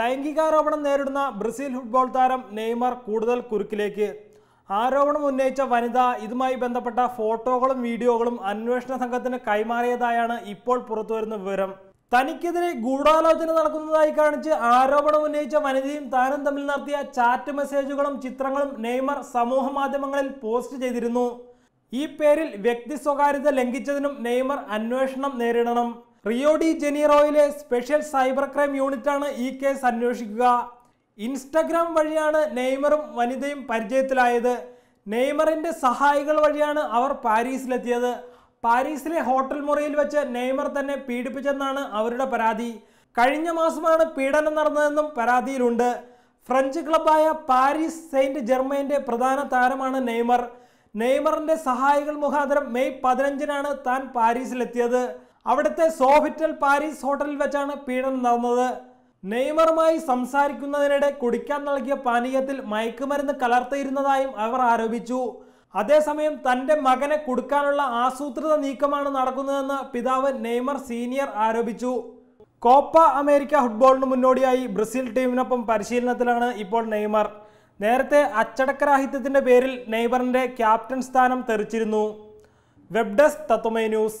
ലൈംഗികാരോപണം നേരിടുന്ന Brazil football താരം Neymar കൂടുതൽ കുരുക്കിലേക്ക് ആരോപണം ഉന്നയിച്ച വനിത ഇതുമായി ബന്ധപ്പെട്ട ഫോട്ടോകളും വീഡിയോകളും അന്വേഷണ സംഘത്തിന് കൈമാറിയതായാണ് ഇപ്പോൾ പുറത്തുവരുന്ന വിവരം തനിക്കെതിരെ ഗൂഢാലോചന നടക്കുന്നതായി കാണിച്ച് ആരോപണം ഉന്നയിച്ച വനിതയും താനും തമ്മിൽ നടത്തിയ ചാറ്റ് മെസ്സേജുകളും ചിത്രങ്ങളും നെയ്മർ സമൂഹ മാധ്യമങ്ങളിൽ പോസ്റ്റ് ചെയ്തിരുന്നു ഈ പേരിൽ വ്യക്തി സ്വകാര്യത ലംഘിച്ചതിനും നെയ്മർ അന്വേഷണം നേരിടണം റിയോഡി ജനീറോയിലെ സ്പെഷ്യൽ സൈബർ ക്രൈം യൂണിറ്റാണ് ഈ കേസ് അന്വേഷിക്കുക ഇൻസ്റ്റഗ്രാം വഴിയാണ് നെയ്മറും വനിതയും പരിചയത്തിലായത് നെയ്മറിൻ്റെ സഹായികൾ വഴിയാണ് അവർ പാരീസിലെത്തിയത് പാരീസിലെ ഹോട്ടൽ മുറിയിൽ വെച്ച് നെയ്മർ തന്നെ പീഡിപ്പിച്ചെന്നാണ് അവരുടെ പരാതി കഴിഞ്ഞ മാസമാണ് പീഡനം നടന്നതെന്നും പരാതിയിലുണ്ട് ഫ്രഞ്ച് ക്ലബായ പാരീസ് സെയിന്റ് ജെർമൈൻ്റെ പ്രധാന താരമാണ് നെയ്മർ നെയ്മറിൻ്റെ സഹായികൾ മുഖാന്തരം മെയ് പതിനഞ്ചിനാണ് താൻ പാരീസിലെത്തിയത് അവിടുത്തെ സോഫിറ്റൽ പാരീസ് ഹോട്ടലിൽ വെച്ചാണ് പീഡനം നടന്നത് നെയ്മറുമായി സംസാരിക്കുന്നതിനിടെ കുടിക്കാൻ നൽകിയ പാനീയത്തിൽ മയക്കുമരുന്ന് കലർത്തിയിരുന്നതായും അവർ ആരോപിച്ചു അതേസമയം തന്റെ മകനെ കൊടുക്കാനുള്ള ആസൂത്രിത നീക്കമാണ് നടക്കുന്നതെന്ന് പിതാവ് നെയ്മർ സീനിയർ ആരോപിച്ചു കോപ്പ അമേരിക്ക ഫുട്ബോളിന് മുന്നോടിയായി ബ്രസീൽ ടീമിനൊപ്പം പരിശീലനത്തിലാണ് ഇപ്പോൾ നെയ്മർ നേരത്തെ അച്ചടക്കരാഹിത്യത്തിന്റെ പേരിൽ നെയ്മറിന്റെ ക്യാപ്റ്റൻ സ്ഥാനം തെറിച്ചിരുന്നു വെബ് ഡെസ്ക് തത്വമേ ന്യൂസ്